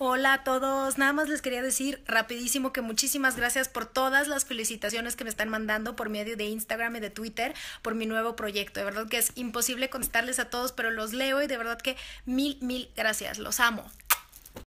Hola a todos, nada más les quería decir rapidísimo que muchísimas gracias por todas las felicitaciones que me están mandando por medio de Instagram y de Twitter por mi nuevo proyecto. De verdad que es imposible contestarles a todos, pero los leo y de verdad que mil, mil gracias, los amo.